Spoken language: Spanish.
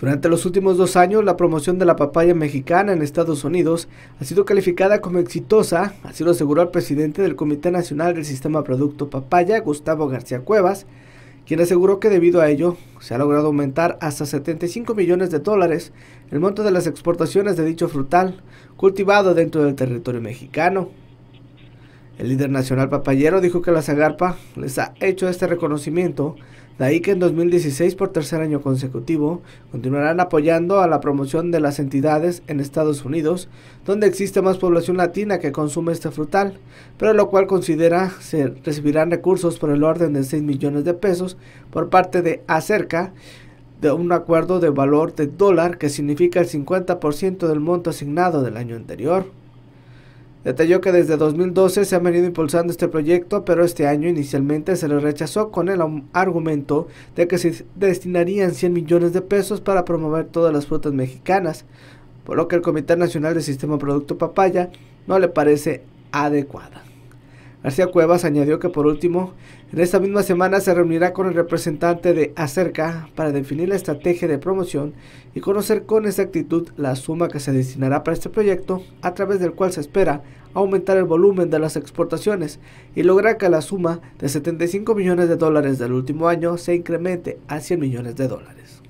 Durante los últimos dos años, la promoción de la papaya mexicana en Estados Unidos ha sido calificada como exitosa, así lo aseguró el presidente del Comité Nacional del Sistema Producto Papaya, Gustavo García Cuevas, quien aseguró que debido a ello se ha logrado aumentar hasta 75 millones de dólares el monto de las exportaciones de dicho frutal cultivado dentro del territorio mexicano. El líder nacional papayero dijo que la Zagarpa les ha hecho este reconocimiento, de ahí que en 2016 por tercer año consecutivo continuarán apoyando a la promoción de las entidades en Estados Unidos, donde existe más población latina que consume este frutal, pero lo cual considera se recibirán recursos por el orden de 6 millones de pesos por parte de Acerca de un acuerdo de valor de dólar que significa el 50% del monto asignado del año anterior. Detalló que desde 2012 se ha venido impulsando este proyecto, pero este año inicialmente se le rechazó con el argumento de que se destinarían 100 millones de pesos para promover todas las frutas mexicanas, por lo que el Comité Nacional del Sistema Producto Papaya no le parece adecuada. García Cuevas añadió que por último, en esta misma semana se reunirá con el representante de Acerca para definir la estrategia de promoción y conocer con exactitud la suma que se destinará para este proyecto, a través del cual se espera aumentar el volumen de las exportaciones y lograr que la suma de 75 millones de dólares del último año se incremente a 100 millones de dólares.